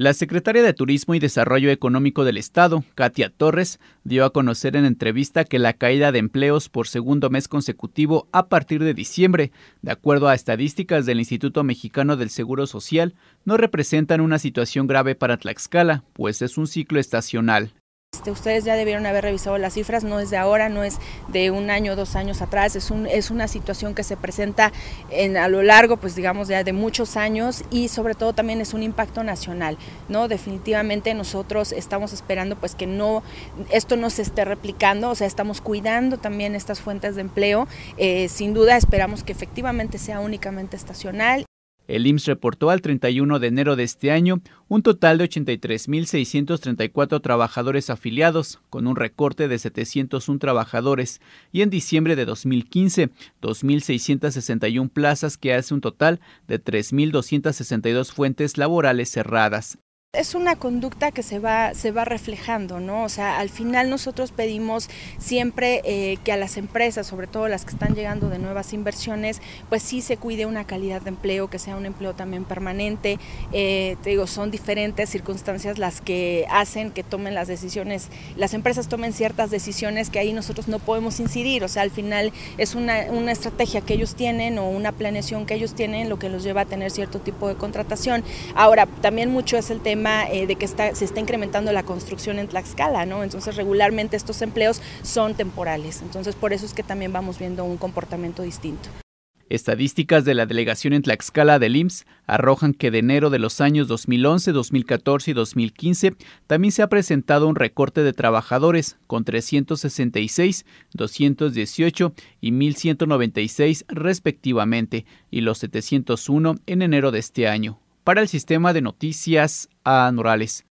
La secretaria de Turismo y Desarrollo Económico del Estado, Katia Torres, dio a conocer en entrevista que la caída de empleos por segundo mes consecutivo a partir de diciembre, de acuerdo a estadísticas del Instituto Mexicano del Seguro Social, no representan una situación grave para Tlaxcala, pues es un ciclo estacional. Este, ustedes ya debieron haber revisado las cifras, no es de ahora, no es de un año, dos años atrás, es, una situación que se presenta a lo largo, pues digamos, ya de muchos años y sobre todo también es un impacto nacional, ¿no? Definitivamente nosotros estamos esperando pues que no, esto no se esté replicando, o sea, estamos cuidando también estas fuentes de empleo, eh, sin duda esperamos que efectivamente sea únicamente estacional el IMSS reportó al 31 de enero de este año un total de 83.634 trabajadores afiliados, con un recorte de 701 trabajadores, y en diciembre de 2015, 2.661 plazas que hace un total de 3.262 fuentes laborales cerradas. Es una conducta que se va, se va reflejando, ¿no? O sea, al final nosotros pedimos siempre eh, que a las empresas, sobre todo las que están llegando de nuevas inversiones, pues sí se cuide una calidad de empleo, que sea un empleo también permanente. Eh, te digo, son diferentes circunstancias las que hacen que tomen las decisiones, las empresas tomen ciertas decisiones que ahí nosotros no podemos incidir. O sea, al final es una, una estrategia que ellos tienen o una planeación que ellos tienen lo que los lleva a tener cierto tipo de contratación. Ahora, también mucho es el tema eh, de que se está incrementando la construcción en Tlaxcala, ¿no? Entonces regularmente estos empleos son temporales, entonces por eso es que también vamos viendo un comportamiento distinto. Estadísticas de la delegación en Tlaxcala del IMSS arrojan que de enero de los años 2011, 2014 y 2015 también se ha presentado un recorte de trabajadores con 366, 218 y 1196 respectivamente y los 701 en enero de este año para el sistema de noticias anorales.